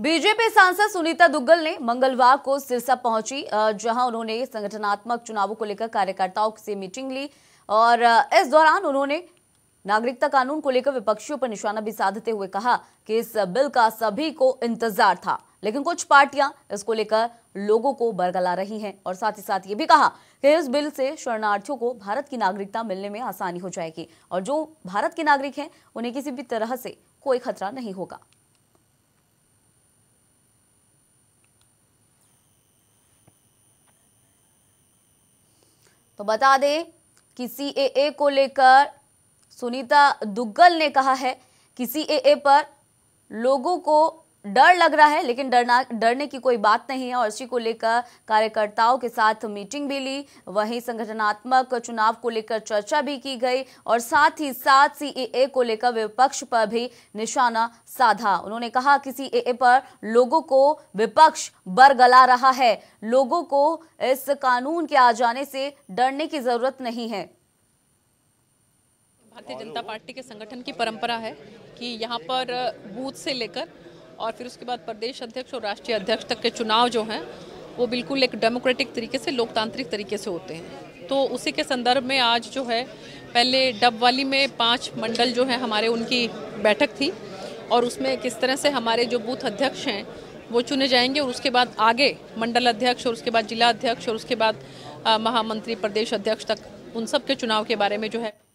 BJP सांसद सुनीता दुग्गल ने मंगलवार को सिरसा पहुंची जहां उन्होंने संगठनात्मक चुनावों को लेकर कार्यकर्ताओं से मीटिंग ली और इस दौरान उन्होंने नागरिकता कानून को लेकर विपक्षियों पर निशाना भी साधते हुए कहा कि इस बिल का सभी को इंतजार था लेकिन कुछ पार्टियां इसको लेकर लोगों को बरगला रही हैं और साथ ही साथ ये भी कहा कि इस बिल से शरणार्थियों को भारत की नागरिकता मिलने में आसानी हो जाएगी और जो भारत के नागरिक हैं उन्हें किसी भी तरह से कोई खतरा नहीं होगा तो बता दें कि सी को लेकर सुनीता दुग्गल ने कहा है कि सी पर लोगों को डर लग रहा है लेकिन डरना डरने की कोई बात नहीं है और इसी को लेकर कार्यकर्ताओं के साथ मीटिंग भी ली वहीं संगठनात्मक चुनाव को लेकर चर्चा भी की गई और साथ ही साथ सीएए को लेकर विपक्ष पर भी निशाना साधा उन्होंने कहा कि सीएए पर लोगों को विपक्ष बरगला रहा है लोगों को इस कानून के आ जाने से डरने की जरूरत नहीं है भारतीय जनता पार्टी के संगठन की परंपरा है कि यहाँ पर बूथ से लेकर और फिर उसके बाद प्रदेश अध्यक्ष और राष्ट्रीय अध्यक्ष तक के चुनाव जो हैं वो बिल्कुल एक डेमोक्रेटिक तरीके से लोकतांत्रिक तरीके से होते हैं तो उसी के संदर्भ में आज जो है पहले डबवाली में पांच मंडल जो हैं हमारे उनकी बैठक थी और उसमें किस तरह से हमारे जो बूथ अध्यक्ष हैं वो चुने जाएंगे और उसके बाद आगे मंडल अध्यक्ष और उसके बाद जिला अध्यक्ष और उसके बाद महामंत्री प्रदेश अध्यक्ष तक उन सब के चुनाव के बारे में जो है